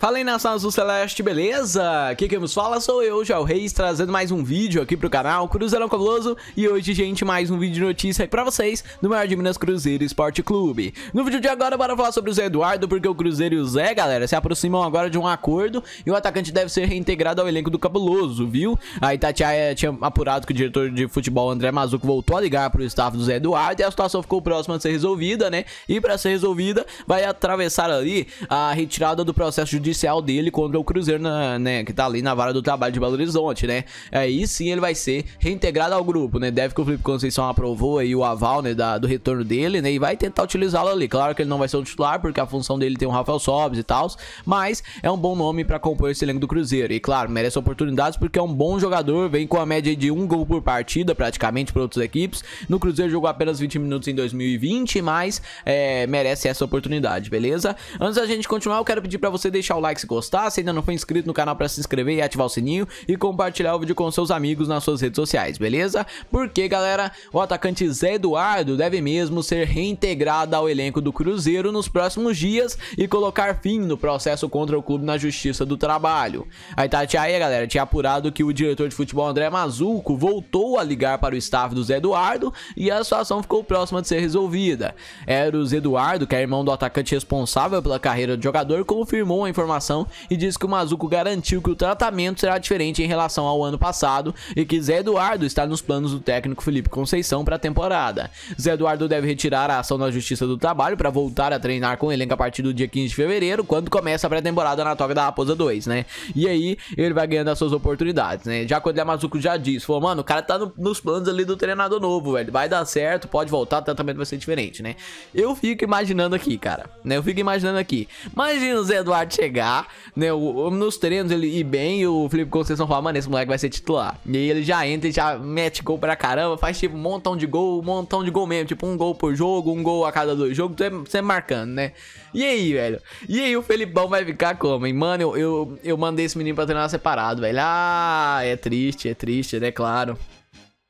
Fala aí nação azul celeste, beleza? Aqui quem nos fala sou eu, Joel Reis, trazendo mais um vídeo aqui pro canal Cruzeirão Cabuloso E hoje, gente, mais um vídeo de notícia aí pra vocês do maior de Minas Cruzeiro Esporte Clube No vídeo de agora, bora falar sobre o Zé Eduardo, porque o Cruzeiro e o Zé, galera, se aproximam agora de um acordo E o atacante deve ser reintegrado ao elenco do Cabuloso, viu? A Itatiaia tinha apurado que o diretor de futebol André Mazuco voltou a ligar pro staff do Zé Eduardo E a situação ficou próxima de ser resolvida, né? E pra ser resolvida, vai atravessar ali a retirada do processo judicial judicial dele contra o Cruzeiro, na, né, que tá ali na vara do trabalho de Belo Horizonte, né? Aí sim ele vai ser reintegrado ao grupo, né? Deve que o Felipe Conceição aprovou aí o aval, né, da, do retorno dele, né? E vai tentar utilizá-lo ali. Claro que ele não vai ser o titular, porque a função dele tem o Rafael Sobes e tal, mas é um bom nome para compor esse elenco do Cruzeiro. E claro, merece oportunidades porque é um bom jogador, vem com a média de um gol por partida, praticamente, para outras equipes. No Cruzeiro jogou apenas 20 minutos em 2020, mas é, merece essa oportunidade, beleza? Antes da gente continuar, eu quero pedir para você deixar o like se gostar, se ainda não for inscrito no canal para se inscrever e ativar o sininho e compartilhar o vídeo com seus amigos nas suas redes sociais, beleza? Porque, galera, o atacante Zé Eduardo deve mesmo ser reintegrado ao elenco do Cruzeiro nos próximos dias e colocar fim no processo contra o clube na Justiça do Trabalho. A Itatiaia, tá, galera, tinha apurado que o diretor de futebol André Mazuco voltou a ligar para o staff do Zé Eduardo e a situação ficou próxima de ser resolvida. Eros Eduardo, que é irmão do atacante responsável pela carreira do jogador, confirmou a informação informação e diz que o Mazuco garantiu que o tratamento será diferente em relação ao ano passado e que Zé Eduardo está nos planos do técnico Felipe Conceição para a temporada. Zé Eduardo deve retirar a ação da Justiça do Trabalho para voltar a treinar com o elenco a partir do dia 15 de fevereiro, quando começa a pré-temporada na Toca da Raposa 2, né? E aí ele vai ganhando as suas oportunidades, né? Já quando o é Mazuco já disse, falou, mano, o cara tá no, nos planos ali do treinador novo, velho, vai dar certo, pode voltar, o tratamento vai ser diferente, né? Eu fico imaginando aqui, cara, né? Eu fico imaginando aqui. Imagina o Zé Eduardo chegar chegar, né? O, nos treinos ele ir bem e o Felipe Conceição falar, mano, esse moleque vai ser titular. E aí ele já entra e já mete gol pra caramba, faz tipo um montão de gol, um montão de gol mesmo, tipo um gol por jogo, um gol a cada dois jogos, sempre é, é marcando, né? E aí, velho? E aí o Felipão vai ficar como, hein? Mano, eu, eu, eu mandei esse menino pra treinar separado, velho. Ah, é triste, é triste, né? Claro.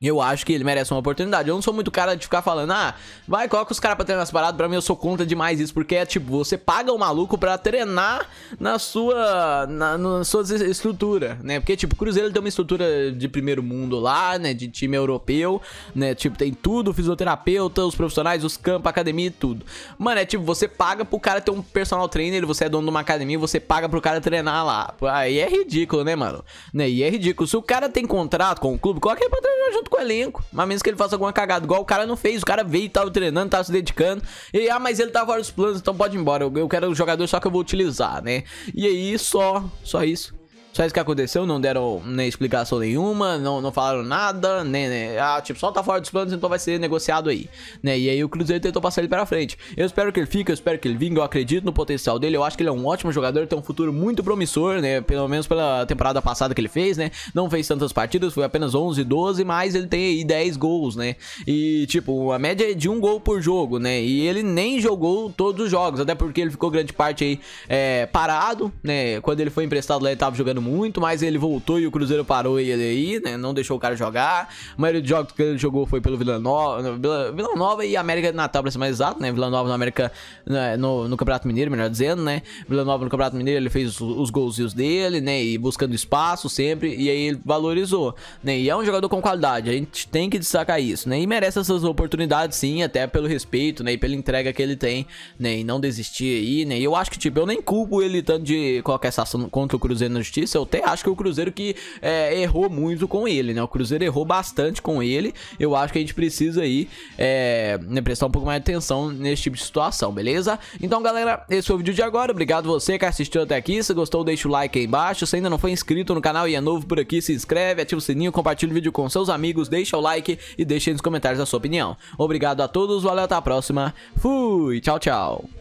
Eu acho que ele merece uma oportunidade. Eu não sou muito cara de ficar falando, ah, vai, coloca os caras pra treinar as paradas. Pra mim, eu sou contra demais isso, porque é tipo, você paga o maluco pra treinar na sua, na, na sua estrutura, né? Porque, tipo, o Cruzeiro tem uma estrutura de primeiro mundo lá, né? De time europeu, né? Tipo, tem tudo, fisioterapeuta, os profissionais, os campos, academia e tudo. Mano, é tipo, você paga pro cara ter um personal trainer, você é dono de uma academia, você paga pro cara treinar lá. Aí é ridículo, né, mano? Né? E é ridículo. Se o cara tem contrato com o clube, coloca ele pra treinar junto junto com o elenco. Mas menos que ele faça alguma cagada. Igual o cara não fez. O cara veio e tava treinando, tava se dedicando. E ah, mas ele tava fora dos planos, então pode ir embora. Eu, eu quero o jogador só que eu vou utilizar, né? E aí, só, só isso. Só isso que aconteceu, não deram nem explicação nenhuma, não, não falaram nada, nem, né? ah, tipo, só tá fora dos planos, então vai ser negociado aí, né? E aí o Cruzeiro tentou passar ele para frente. Eu espero que ele fique, eu espero que ele vingue, eu acredito no potencial dele, eu acho que ele é um ótimo jogador, tem um futuro muito promissor, né? Pelo menos pela temporada passada que ele fez, né? Não fez tantas partidas, foi apenas 11, 12, mas ele tem aí 10 gols, né? E tipo, a média é de um gol por jogo, né? E ele nem jogou todos os jogos, até porque ele ficou grande parte aí é, parado, né? Quando ele foi emprestado lá, ele tava jogando jogando muito, mas ele voltou e o Cruzeiro parou ele aí, né? Não deixou o cara jogar. A maioria dos jogos que ele jogou foi pelo Vila Nova, Vila, Nova e América Natal, pra ser assim, mais exato, né? Vila Nova no América, né, no, no Campeonato Mineiro, melhor dizendo, né? Vila Nova no Campeonato Mineiro, ele fez os, os golzinhos dele, né? E buscando espaço sempre, e aí ele valorizou, né? E é um jogador com qualidade, a gente tem que destacar isso, né? E merece essas oportunidades sim, até pelo respeito, né? E pela entrega que ele tem, né? E não desistir aí, né? E eu acho que, tipo, eu nem culpo ele tanto de qualquer essa ação contra o Cruzeiro na justiça, isso. Eu até acho que o Cruzeiro que é, errou muito com ele, né? O Cruzeiro errou bastante com ele. Eu acho que a gente precisa aí é, né, prestar um pouco mais de atenção nesse tipo de situação, beleza? Então, galera, esse foi o vídeo de agora. Obrigado você que assistiu até aqui. Se gostou, deixa o like aí embaixo. Se ainda não foi inscrito no canal e é novo por aqui, se inscreve, ativa o sininho, compartilha o vídeo com seus amigos, deixa o like e deixa aí nos comentários a sua opinião. Obrigado a todos, valeu, até a próxima. Fui, tchau, tchau.